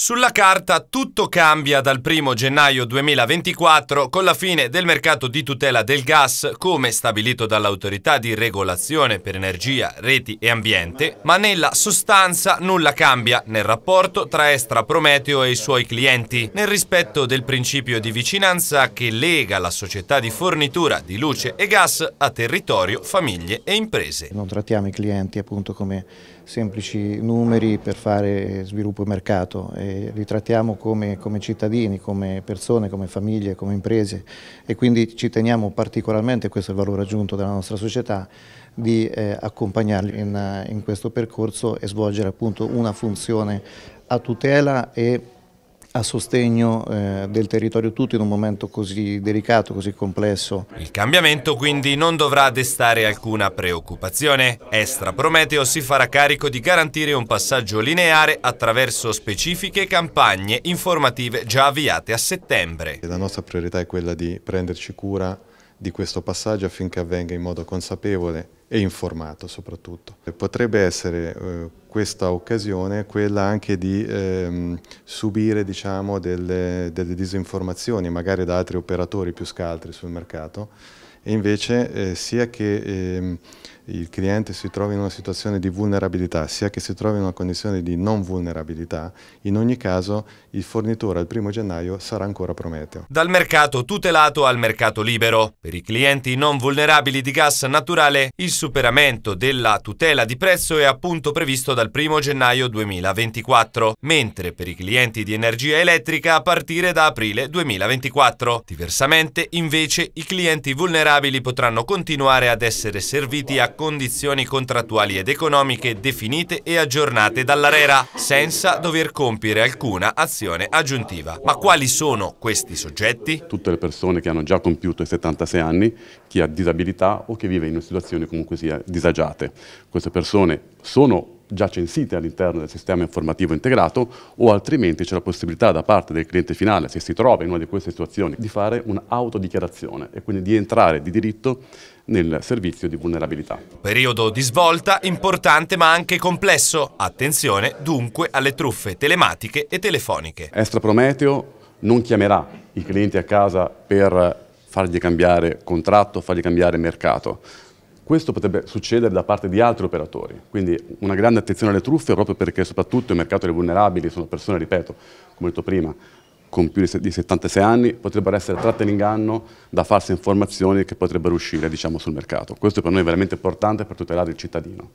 Sulla carta tutto cambia dal 1 gennaio 2024 con la fine del mercato di tutela del gas come stabilito dall'autorità di regolazione per energia, reti e ambiente, ma nella sostanza nulla cambia nel rapporto tra Estra Prometeo e i suoi clienti, nel rispetto del principio di vicinanza che lega la società di fornitura di luce e gas a territorio, famiglie e imprese. Non trattiamo i clienti appunto come semplici numeri per fare sviluppo e mercato e li trattiamo come, come, cittadini, come persone, come famiglie, come imprese e quindi ci teniamo particolarmente, questo è il valore aggiunto della nostra società, di eh, accompagnarli in, in questo percorso e svolgere appunto una funzione a tutela e a sostegno eh, del territorio tutto in un momento così delicato, così complesso. Il cambiamento quindi non dovrà destare alcuna preoccupazione. Estra Prometeo si farà carico di garantire un passaggio lineare attraverso specifiche campagne informative già avviate a settembre. La nostra priorità è quella di prenderci cura di questo passaggio affinché avvenga in modo consapevole e informato soprattutto. Potrebbe essere eh, questa occasione quella anche di ehm, subire diciamo, delle, delle, disinformazioni, magari da altri operatori più scaltri sul mercato, e invece eh, sia che ehm, il cliente si trova in una situazione di vulnerabilità, sia che si trovi in una condizione di non vulnerabilità, in ogni caso il fornitore al primo gennaio sarà ancora Prometeo. Dal mercato tutelato al mercato libero. Per i clienti non vulnerabili di gas naturale, il superamento della tutela di prezzo è appunto previsto dal 1 gennaio 2024, mentre per i clienti di energia elettrica a partire da aprile 2024. Diversamente, invece, i clienti vulnerabili potranno continuare ad essere serviti a condizioni contrattuali ed economiche definite e aggiornate dall'Arera, senza dover compiere alcuna azione aggiuntiva. Ma quali sono questi soggetti? Tutte le persone che hanno già compiuto i 76 anni, chi ha disabilità o che vive in una situazione comunque sia disagiate. Queste persone sono già censite all'interno del sistema informativo integrato o altrimenti c'è la possibilità da parte del cliente finale, se si trova in una di queste situazioni, di fare un'autodichiarazione e quindi di entrare di diritto nel servizio di vulnerabilità. Periodo di svolta importante ma anche complesso. Attenzione dunque alle truffe telematiche e telefoniche. Estra Prometeo non chiamerà i clienti a casa per fargli cambiare contratto, fargli cambiare mercato questo potrebbe succedere da parte di altri operatori, quindi una grande attenzione alle truffe proprio perché soprattutto il mercato dei vulnerabili sono persone, ripeto, come ho detto prima, con più di 76 anni, potrebbero essere tratte in inganno da false informazioni che potrebbero uscire diciamo, sul mercato. Questo per noi è veramente importante per tutelare il cittadino.